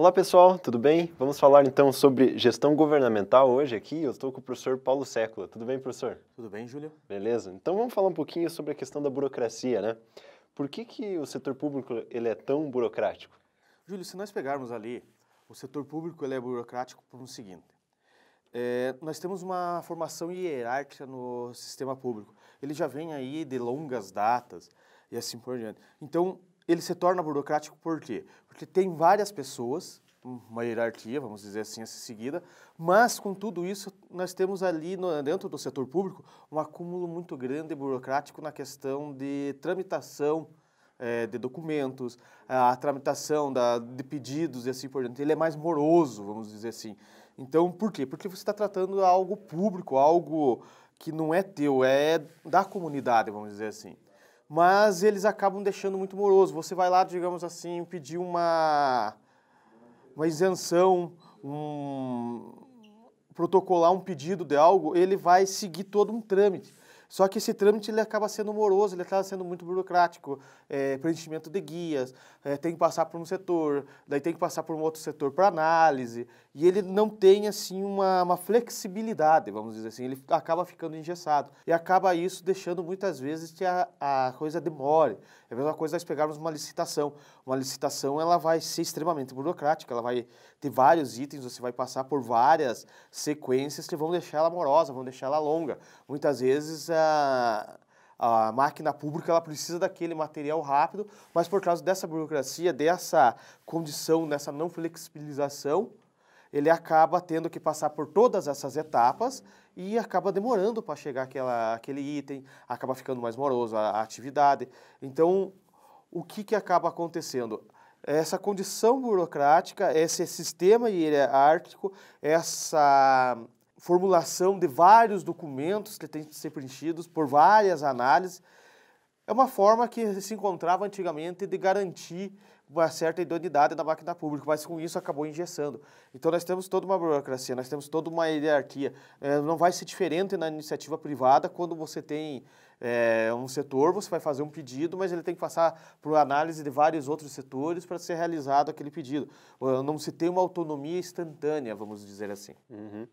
Olá pessoal, tudo bem? Vamos falar então sobre gestão governamental hoje aqui. Eu estou com o professor Paulo Sécula. Tudo bem, professor? Tudo bem, Júlio. Beleza. Então vamos falar um pouquinho sobre a questão da burocracia, né? Por que, que o setor público ele é tão burocrático? Júlio, se nós pegarmos ali, o setor público ele é burocrático por um seguinte. É, nós temos uma formação hierárquica no sistema público. Ele já vem aí de longas datas e assim por diante. Então, ele se torna burocrático por quê? Porque tem várias pessoas, uma hierarquia, vamos dizer assim, a ser seguida, mas com tudo isso nós temos ali no, dentro do setor público um acúmulo muito grande burocrático na questão de tramitação é, de documentos, a tramitação da, de pedidos e assim por diante. Ele é mais moroso, vamos dizer assim. Então, por quê? Porque você está tratando algo público, algo que não é teu, é da comunidade, vamos dizer assim mas eles acabam deixando muito moroso. Você vai lá, digamos assim, pedir uma, uma isenção, um, protocolar um pedido de algo, ele vai seguir todo um trâmite. Só que esse trâmite ele acaba sendo moroso, ele acaba sendo muito burocrático. É, preenchimento de guias, é, tem que passar por um setor, daí tem que passar por um outro setor para análise. E ele não tem, assim, uma, uma flexibilidade, vamos dizer assim. Ele acaba ficando engessado. E acaba isso deixando muitas vezes que a, a coisa demore. É a mesma coisa nós pegarmos uma licitação. Uma licitação, ela vai ser extremamente burocrática, ela vai ter vários itens, você vai passar por várias sequências que vão deixar ela morosa, vão deixar ela longa. Muitas vezes é, a, a máquina pública ela precisa daquele material rápido, mas por causa dessa burocracia, dessa condição, dessa não flexibilização, ele acaba tendo que passar por todas essas etapas e acaba demorando para chegar aquela, aquele item, acaba ficando mais moroso a, a atividade. Então, o que, que acaba acontecendo? Essa condição burocrática, esse sistema hierárquico, essa formulação de vários documentos que têm que ser preenchidos por várias análises. É uma forma que se encontrava antigamente de garantir uma certa idoneidade da máquina pública, mas com isso acabou engessando. Então nós temos toda uma burocracia, nós temos toda uma hierarquia. É, não vai ser diferente na iniciativa privada quando você tem é, um setor, você vai fazer um pedido, mas ele tem que passar por análise de vários outros setores para ser realizado aquele pedido. Não se tem uma autonomia instantânea, vamos dizer assim. Uhum.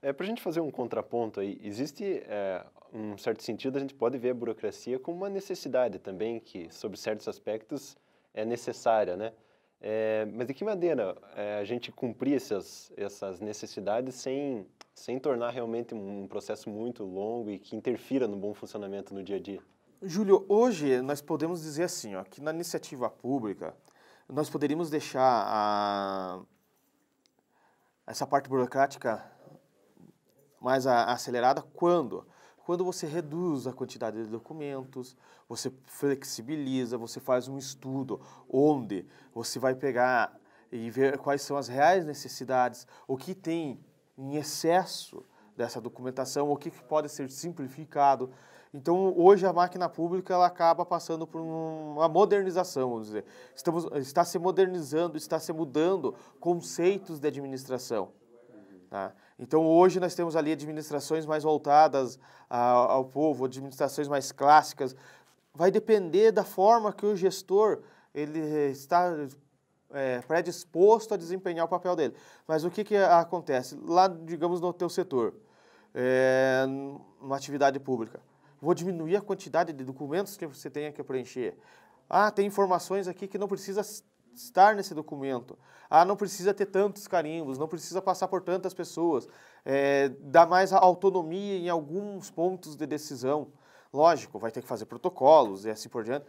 É, Para a gente fazer um contraponto aí, existe, é, um certo sentido, a gente pode ver a burocracia como uma necessidade também, que, sob certos aspectos, é necessária, né? É, mas de que maneira é, a gente cumprir essas, essas necessidades sem, sem tornar realmente um processo muito longo e que interfira no bom funcionamento no dia a dia? Júlio, hoje nós podemos dizer assim, ó, que na iniciativa pública nós poderíamos deixar a, essa parte burocrática mais acelerada quando? Quando você reduz a quantidade de documentos, você flexibiliza, você faz um estudo onde você vai pegar e ver quais são as reais necessidades, o que tem em excesso dessa documentação, o que pode ser simplificado. Então, hoje a máquina pública ela acaba passando por uma modernização, vamos dizer. Estamos, está se modernizando, está se mudando conceitos de administração. Tá? Então hoje nós temos ali administrações mais voltadas ao, ao povo, administrações mais clássicas. Vai depender da forma que o gestor ele está é, predisposto a desempenhar o papel dele. Mas o que, que acontece? Lá, digamos, no teu setor, é, uma atividade pública, vou diminuir a quantidade de documentos que você tenha que preencher. Ah, tem informações aqui que não precisa estar nesse documento. Ah, não precisa ter tantos carimbos, não precisa passar por tantas pessoas. É, dá mais autonomia em alguns pontos de decisão. Lógico, vai ter que fazer protocolos e assim por diante.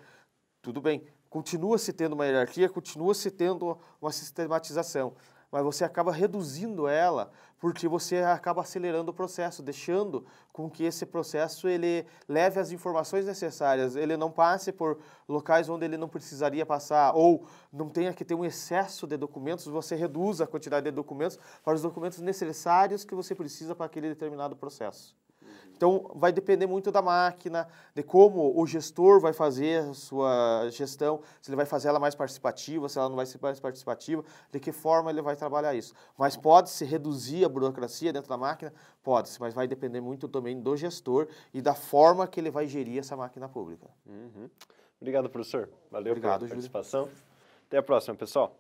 Tudo bem, continua se tendo uma hierarquia, continua se tendo uma sistematização, mas você acaba reduzindo ela porque você acaba acelerando o processo, deixando com que esse processo ele leve as informações necessárias, ele não passe por locais onde ele não precisaria passar ou não tenha que ter um excesso de documentos, você reduz a quantidade de documentos para os documentos necessários que você precisa para aquele determinado processo. Então, vai depender muito da máquina, de como o gestor vai fazer a sua gestão, se ele vai fazer ela mais participativa, se ela não vai ser mais participativa, de que forma ele vai trabalhar isso. Mas pode-se reduzir a burocracia dentro da máquina? Pode-se, mas vai depender muito também do gestor e da forma que ele vai gerir essa máquina pública. Uhum. Obrigado, professor. Valeu Obrigado, pela participação. Júlio. Até a próxima, pessoal.